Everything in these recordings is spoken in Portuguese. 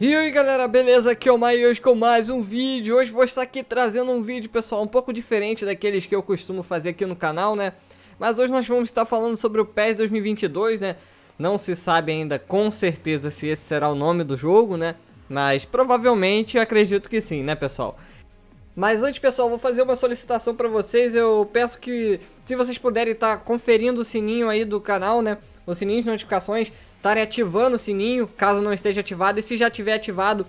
E aí galera, beleza? Aqui é o Mai hoje com mais um vídeo. Hoje vou estar aqui trazendo um vídeo, pessoal, um pouco diferente daqueles que eu costumo fazer aqui no canal, né? Mas hoje nós vamos estar falando sobre o PES 2022, né? Não se sabe ainda com certeza se esse será o nome do jogo, né? Mas provavelmente acredito que sim, né, pessoal? Mas antes, pessoal, vou fazer uma solicitação para vocês. Eu peço que, se vocês puderem estar conferindo o sininho aí do canal, né? O sininho de notificações estarem ativando o sininho, caso não esteja ativado. E se já tiver ativado,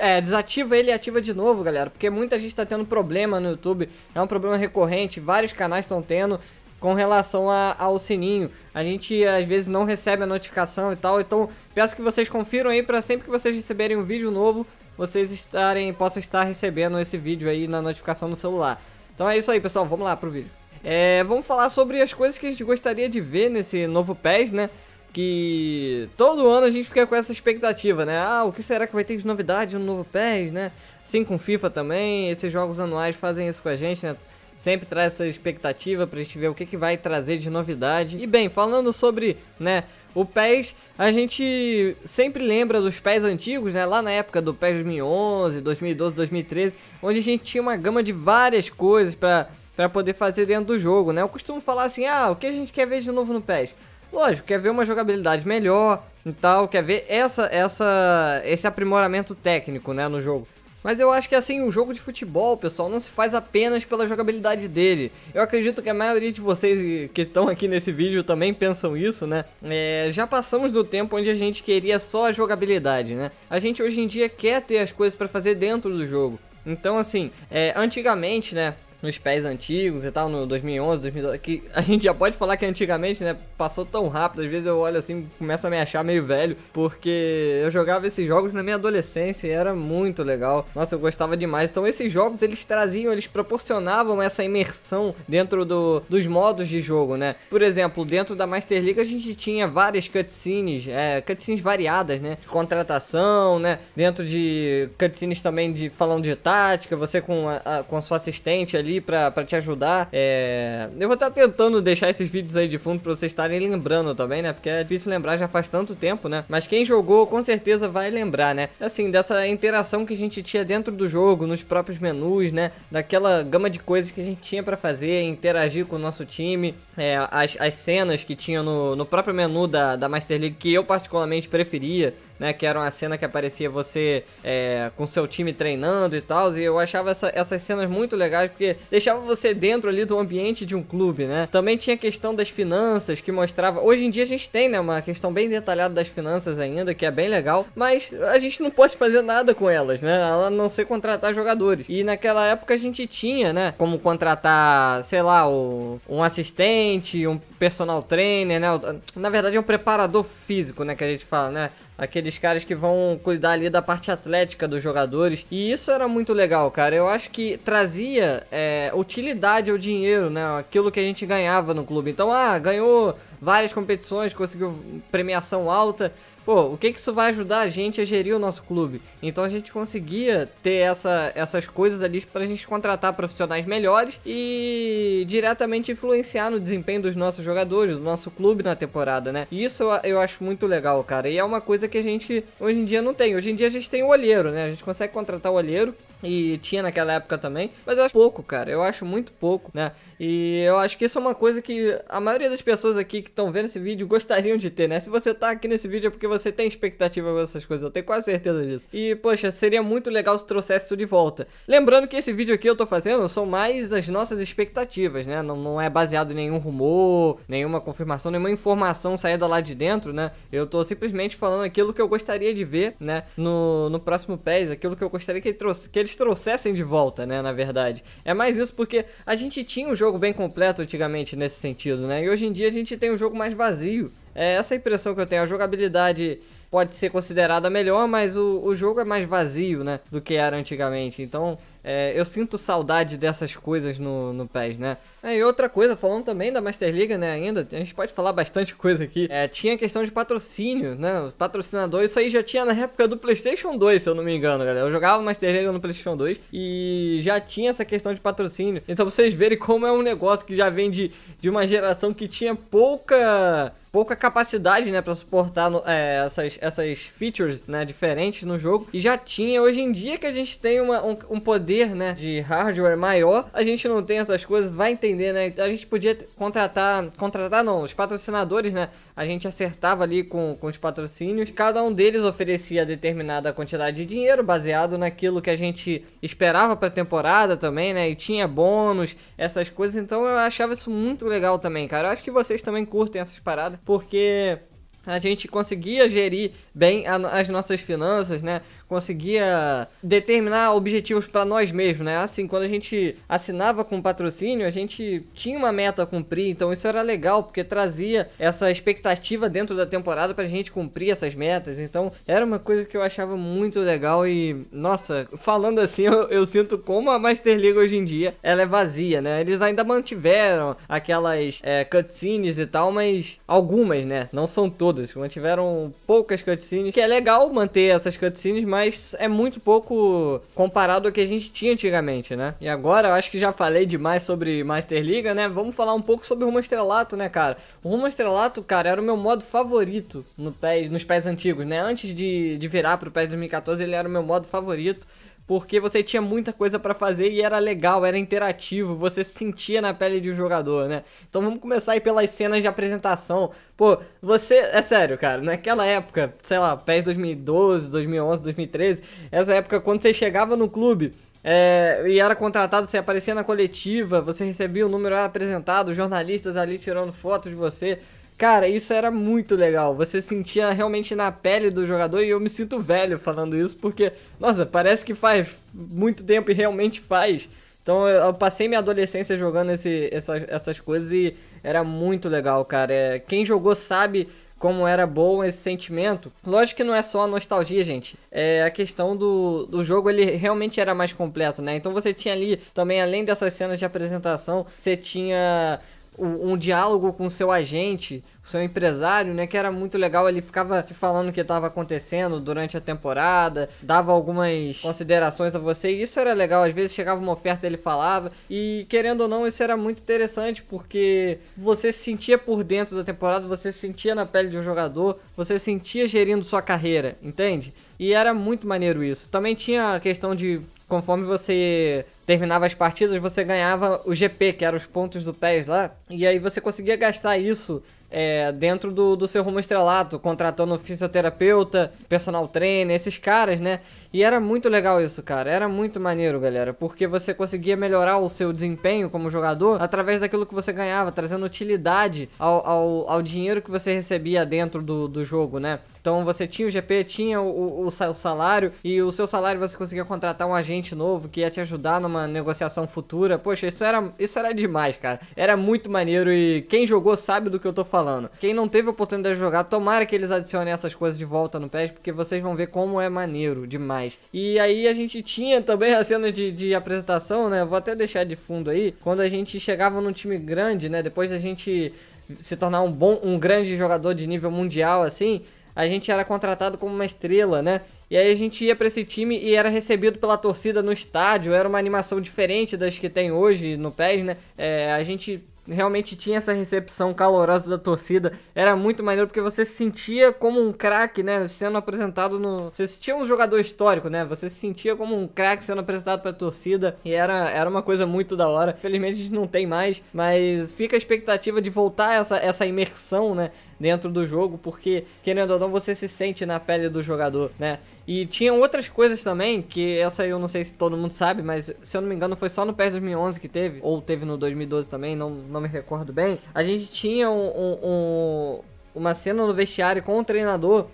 é, desativa ele e ativa de novo, galera. Porque muita gente está tendo problema no YouTube. É um problema recorrente, vários canais estão tendo com relação a, ao sininho. A gente às vezes não recebe a notificação e tal. Então peço que vocês confiram aí para sempre que vocês receberem um vídeo novo, vocês estarem, possam estar recebendo esse vídeo aí na notificação no celular. Então é isso aí, pessoal. Vamos lá pro vídeo. É, vamos falar sobre as coisas que a gente gostaria de ver nesse novo PES, né? que todo ano a gente fica com essa expectativa, né? Ah, o que será que vai ter de novidade no novo PES, né? Sim, com FIFA também, esses jogos anuais fazem isso com a gente, né? Sempre traz essa expectativa pra gente ver o que, que vai trazer de novidade. E bem, falando sobre, né, o PES, a gente sempre lembra dos PES antigos, né? Lá na época do PES 2011, 2012, 2013, onde a gente tinha uma gama de várias coisas para poder fazer dentro do jogo, né? Eu costumo falar assim, ah, o que a gente quer ver de novo no PES? Lógico, quer ver uma jogabilidade melhor e tal, quer ver essa, essa, esse aprimoramento técnico né, no jogo. Mas eu acho que assim, o jogo de futebol, pessoal, não se faz apenas pela jogabilidade dele. Eu acredito que a maioria de vocês que estão aqui nesse vídeo também pensam isso, né? É, já passamos do tempo onde a gente queria só a jogabilidade, né? A gente hoje em dia quer ter as coisas para fazer dentro do jogo. Então, assim, é, antigamente, né? nos pés antigos e tal, no 2011, 2012, que a gente já pode falar que antigamente, né, passou tão rápido, às vezes eu olho assim, começo a me achar meio velho, porque eu jogava esses jogos na minha adolescência e era muito legal. Nossa, eu gostava demais. Então esses jogos, eles traziam, eles proporcionavam essa imersão dentro do, dos modos de jogo, né? Por exemplo, dentro da Master League a gente tinha várias cutscenes, é, cutscenes variadas, né? De contratação, né? Dentro de cutscenes também de falando de tática, você com a, a com a sua assistente ali aqui te ajudar. É... Eu vou estar tá tentando deixar esses vídeos aí de fundo para vocês estarem lembrando também, né? Porque é difícil lembrar, já faz tanto tempo, né? Mas quem jogou com certeza vai lembrar, né? Assim, dessa interação que a gente tinha dentro do jogo, nos próprios menus, né? Daquela gama de coisas que a gente tinha para fazer, interagir com o nosso time, é, as, as cenas que tinha no, no próprio menu da, da Master League, que eu particularmente preferia né? Que era uma cena que aparecia você é, com seu time treinando e tal. E eu achava essa, essas cenas muito legais porque deixava você dentro ali do ambiente de um clube, né? Também tinha a questão das finanças que mostrava. Hoje em dia a gente tem, né? Uma questão bem detalhada das finanças ainda, que é bem legal, mas a gente não pode fazer nada com elas, né? A não ser contratar jogadores. E naquela época a gente tinha, né? Como contratar, sei lá, o, um assistente, um personal trainer, né? Na verdade é um preparador físico, né? Que a gente fala, né? aqueles caras que vão cuidar ali da parte atlética dos jogadores. E isso era muito legal, cara. Eu acho que trazia é, utilidade ao dinheiro, né? Aquilo que a gente ganhava no clube. Então, ah, ganhou várias competições, conseguiu premiação alta. Pô, o que, que isso vai ajudar a gente a gerir o nosso clube? Então a gente conseguia ter essa, essas coisas ali para a gente contratar profissionais melhores e diretamente influenciar no desempenho dos nossos jogadores, do nosso clube na temporada, né? E isso eu, eu acho muito legal, cara. E é uma coisa que a gente hoje em dia não tem. Hoje em dia a gente tem o olheiro, né? A gente consegue contratar o olheiro e tinha naquela época também. Mas eu acho pouco, cara. Eu acho muito pouco, né? E eu acho que isso é uma coisa que a maioria das pessoas aqui que estão vendo esse vídeo gostariam de ter, né? Se você tá aqui nesse vídeo é porque você tem expectativa com essas coisas. Eu tenho quase certeza disso. E, poxa, seria muito legal se trouxesse isso de volta. Lembrando que esse vídeo aqui eu tô fazendo são mais as nossas expectativas, né? Não, não é baseado em nenhum rumor, nenhuma confirmação, nenhuma informação saída lá de dentro, né? Eu tô simplesmente falando aquilo que eu gostaria de ver, né? No, no próximo PES, aquilo que eu gostaria que ele trouxesse eles trouxessem de volta, né? Na verdade. É mais isso porque a gente tinha um jogo bem completo antigamente nesse sentido, né? E hoje em dia a gente tem um jogo mais vazio. É essa a impressão que eu tenho. A jogabilidade pode ser considerada melhor, mas o, o jogo é mais vazio, né? Do que era antigamente. Então, é, eu sinto saudade dessas coisas no, no PES, né? É, e outra coisa, falando também da Master League, né, ainda, a gente pode falar bastante coisa aqui. É, tinha a questão de patrocínio, né? Os patrocinadores, isso aí já tinha na época do PlayStation 2, se eu não me engano, galera. Eu jogava Master League no PlayStation 2 e já tinha essa questão de patrocínio. Então vocês verem como é um negócio que já vem de, de uma geração que tinha pouca pouca capacidade, né, para suportar é, essas, essas features, né, diferentes no jogo. E já tinha, hoje em dia que a gente tem uma, um, um poder, né, de hardware maior, a gente não tem essas coisas, vai entender entender, né? A gente podia contratar, contratar não, os patrocinadores, né? A gente acertava ali com, com os patrocínios, cada um deles oferecia determinada quantidade de dinheiro baseado naquilo que a gente esperava pra temporada também, né? E tinha bônus, essas coisas, então eu achava isso muito legal também, cara. Eu acho que vocês também curtem essas paradas, porque a gente conseguia gerir bem as nossas finanças, né? conseguia determinar objetivos para nós mesmos, né? Assim, quando a gente assinava com patrocínio, a gente tinha uma meta a cumprir, então isso era legal, porque trazia essa expectativa dentro da temporada pra gente cumprir essas metas. Então, era uma coisa que eu achava muito legal e, nossa, falando assim, eu, eu sinto como a Master League hoje em dia, ela é vazia, né? Eles ainda mantiveram aquelas é, cutscenes e tal, mas algumas, né? Não são todas. Mantiveram poucas cutscenes, que é legal manter essas cutscenes, mas mas é muito pouco comparado ao que a gente tinha antigamente, né? E agora eu acho que já falei demais sobre Master Liga, né? Vamos falar um pouco sobre o Rumo Estrelato, né, cara? O Rumo Estrelato, cara, era o meu modo favorito no nos pés antigos, né? Antes de, de virar pro PES 2014, ele era o meu modo favorito porque você tinha muita coisa para fazer e era legal, era interativo, você se sentia na pele de um jogador, né? Então vamos começar aí pelas cenas de apresentação. Pô, você, é sério, cara, naquela época, sei lá, PES 2012, 2011, 2013, essa época quando você chegava no clube, é, e era contratado, você aparecia na coletiva, você recebia o número, era apresentado, jornalistas ali tirando fotos de você. Cara, isso era muito legal. Você sentia realmente na pele do jogador e eu me sinto velho falando isso porque, nossa, parece que faz muito tempo e realmente faz. Então eu passei minha adolescência jogando esse, essas, essas coisas e era muito legal, cara. É, quem jogou sabe como era bom esse sentimento. Lógico que não é só a nostalgia, gente. É a questão do, do jogo, ele realmente era mais completo, né? Então você tinha ali também, além dessas cenas de apresentação, você tinha um, diálogo com o seu agente, o seu empresário, né? Que era muito legal. Ele ficava te falando o que estava acontecendo durante a temporada, dava algumas considerações a você. E isso era legal. Às vezes chegava uma oferta, ele falava. E querendo ou não, isso era muito interessante porque você se sentia por dentro da temporada, você se sentia na pele de um jogador, você se sentia gerindo sua carreira, entende? E era muito maneiro isso. Também tinha a questão de conforme você terminava as partidas, você ganhava o GP, que eram os pontos do PES lá, e aí você conseguia gastar isso é, dentro do, do seu rumo estrelado, contratando fisioterapeuta, personal trainer, esses caras, né? E era muito legal isso, cara. Era muito maneiro, galera. Porque você conseguia melhorar o seu desempenho como jogador através daquilo que você ganhava, trazendo utilidade ao, ao, ao dinheiro que você recebia dentro do, do jogo, né? Então você tinha o GP, tinha o, o, o, salário, e o seu salário você conseguia contratar um agente novo que ia te ajudar numa negociação futura. Poxa, isso era, isso era demais, cara. Era muito maneiro e quem jogou sabe do que eu tô falando. Quem não teve a oportunidade de jogar, tomara que eles adicionem essas coisas de volta no PES, porque vocês vão ver como é maneiro demais mais. E aí a gente tinha também a cena de, de apresentação, né? Vou até deixar de fundo aí. Quando a gente chegava num time grande, né? Depois a gente se tornar um bom, um grande jogador de nível mundial assim, a gente era contratado como uma estrela, né? E aí a gente ia para esse time e era recebido pela torcida no estádio, era uma animação diferente das que tem hoje no PES, né? É, a gente realmente tinha essa recepção calorosa da torcida. Era muito maneiro porque você se sentia como um craque, né? Sendo apresentado no. Você se sentia um jogador histórico, né? Você se sentia como um craque sendo apresentado pra torcida. E era, era uma coisa muito da hora. Felizmente a gente não tem mais, mas fica a expectativa de voltar essa, essa imersão, né? dentro do jogo, porque, querendo ou não, você se sente na pele do jogador, né? E tinha outras coisas também, que essa eu não sei se todo mundo sabe, mas se eu não me engano foi só no PES 2011 que teve, ou teve no 2012 também, não, não me recordo bem. A gente tinha um, um, uma cena no vestiário com o treinador,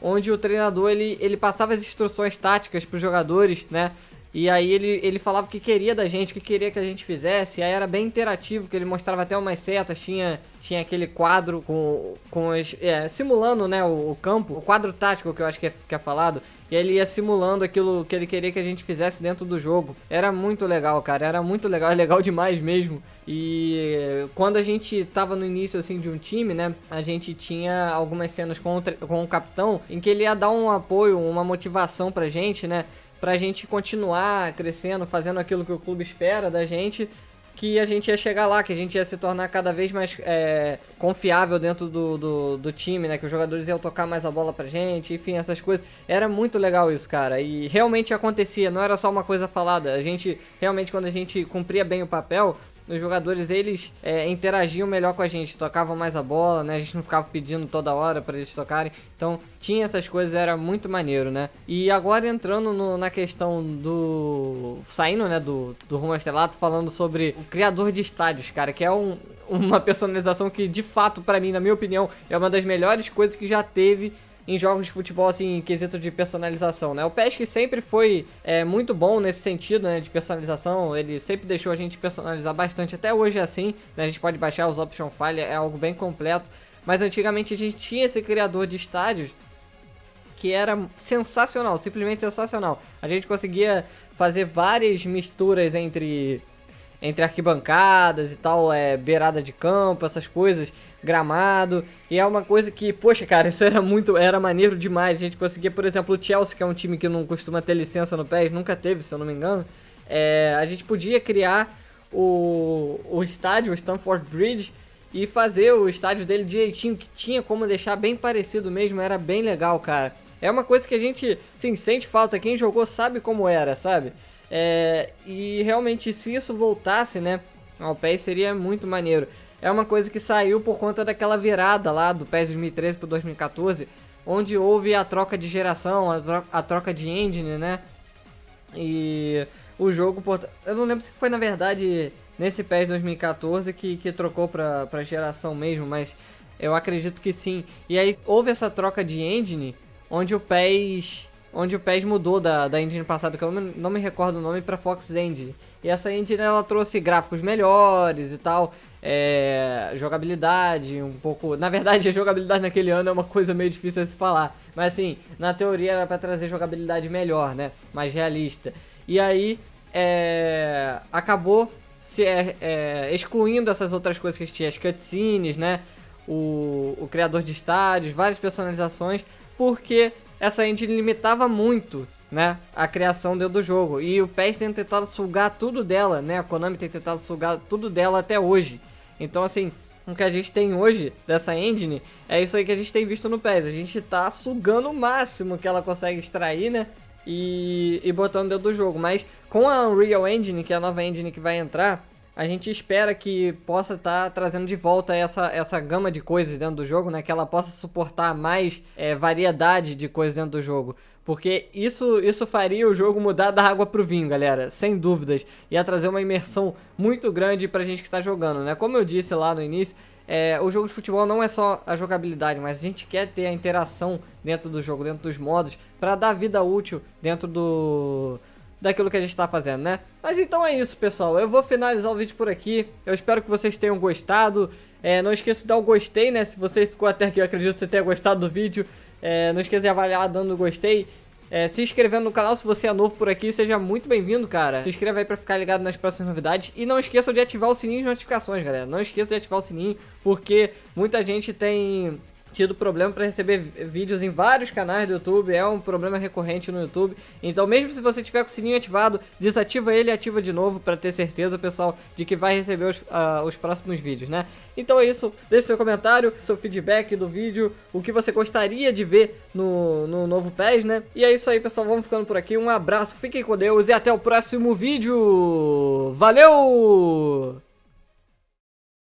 onde o treinador ele, ele passava as instruções táticas para os jogadores, né? E aí ele, ele falava o que queria da gente, o que queria que a gente fizesse. E aí era bem interativo, que ele mostrava até umas setas, tinha, tinha aquele quadro com, com as, é, simulando né, o, o, campo, o quadro tático que eu acho que é, que é falado. E ele ia simulando aquilo que ele queria que a gente fizesse dentro do jogo. Era muito legal, cara. Era muito legal, legal demais mesmo. E quando a gente tava no início assim de um time, né? A gente tinha algumas cenas com o, com o capitão em que ele ia dar um apoio, uma motivação pra gente, né? pra gente continuar crescendo, fazendo aquilo que o clube espera da gente, que a gente ia chegar lá, que a gente ia se tornar cada vez mais é, confiável dentro do, do, do, time, né? Que os jogadores iam tocar mais a bola pra gente, enfim, essas coisas. Era muito legal isso, cara. E realmente acontecia, não era só uma coisa falada. A gente, realmente, quando a gente cumpria bem o papel, os jogadores eles é, interagiam melhor com a gente, tocavam mais a bola, né? A gente não ficava pedindo toda hora para eles tocarem. Então tinha essas coisas, era muito maneiro, né? E agora entrando no, na questão do. saindo, né, do, do Rumo Estrelato, falando sobre o criador de estádios, cara, que é um, uma personalização que de fato, para mim, na minha opinião, é uma das melhores coisas que já teve em jogos de futebol, assim, em quesito de personalização, né? O PESC sempre foi é, muito bom nesse sentido, né, de personalização, ele sempre deixou a gente personalizar bastante, até hoje é assim, né, a gente pode baixar os option file, é algo bem completo, mas antigamente a gente tinha esse criador de estádios que era sensacional, simplesmente sensacional. A gente conseguia fazer várias misturas entre entre arquibancadas e tal, é, beirada de campo, essas coisas, gramado. E é uma coisa que, poxa, cara, isso era muito, era maneiro demais. A gente conseguia, por exemplo, o Chelsea, que é um time que não costuma ter licença no PES, nunca teve, se eu não me engano. É, a gente podia criar o, o estádio, o Stamford Bridge, e fazer o estádio dele direitinho, que tinha como deixar bem parecido mesmo, era bem legal, cara. É uma coisa que a gente, sim, sente falta. Quem jogou sabe como era, sabe? É, e realmente, se isso voltasse, né, ao PES seria muito maneiro. É uma coisa que saiu por conta daquela virada lá do PES 2013 para 2014, onde houve a troca de geração, a troca, a troca de engine, né? E o jogo, eu não lembro se foi na verdade nesse PES 2014 que, que trocou para geração mesmo, mas eu acredito que sim. E aí houve essa troca de engine, onde o PES onde o PES mudou da, da engine passada, que eu não, não me recordo o nome, para Fox Engine. E essa engine ela trouxe gráficos melhores e tal, é, jogabilidade um pouco. Na verdade, a jogabilidade naquele ano é uma coisa meio difícil de se falar, mas assim, na teoria era para trazer jogabilidade melhor, né? Mais realista. E aí é, acabou se é, é excluindo essas outras coisas que tinha, as cutscenes, né? O, o criador de estádios, várias personalizações, porque essa engine limitava muito, né, a criação dentro do jogo. E o PES tem tentado sugar tudo dela, né, a Konami tem tentado sugar tudo dela até hoje. Então, assim, o que a gente tem hoje dessa engine é isso aí que a gente tem visto no PES. A gente tá sugando o máximo que ela consegue extrair, né? E, e botando dentro do jogo. Mas com a Unreal Engine, que é a nova engine que vai entrar, a gente espera que possa estar tá trazendo de volta essa, essa gama de coisas dentro do jogo, né? Que ela possa suportar mais é, variedade de coisas dentro do jogo. Porque isso, isso faria o jogo mudar da água pro vinho, galera, sem dúvidas. Ia trazer uma imersão muito grande pra gente que tá jogando, né? Como eu disse lá no início, é, o jogo de futebol não é só a jogabilidade, mas a gente quer ter a interação dentro do jogo, dentro dos modos, para dar vida útil dentro do daquilo que a gente tá fazendo, né? Mas então é isso, pessoal. Eu vou finalizar o vídeo por aqui. Eu espero que vocês tenham gostado. É, não esqueça de dar o gostei, né? Se você ficou até aqui, eu acredito que você tenha gostado do vídeo. É, não esqueça de avaliar dando gostei. É, se inscrevendo no canal se você é novo por aqui, seja muito bem-vindo, cara. Se inscreva aí pra ficar ligado nas próximas novidades. E não esqueçam de ativar o sininho de notificações, galera. Não esqueça de ativar o sininho, porque muita gente tem tido problema para receber vídeos em vários canais do YouTube, é um problema recorrente no YouTube. Então, mesmo se você tiver com o sininho ativado, desativa ele e ativa de novo para ter certeza, pessoal, de que vai receber os, uh, os próximos vídeos, né? Então é isso, deixe seu comentário, seu feedback do vídeo, o que você gostaria de ver no, no novo PES, né? E é isso aí, pessoal, vamos ficando por aqui. Um abraço, fiquem com Deus e até o próximo vídeo. Valeu!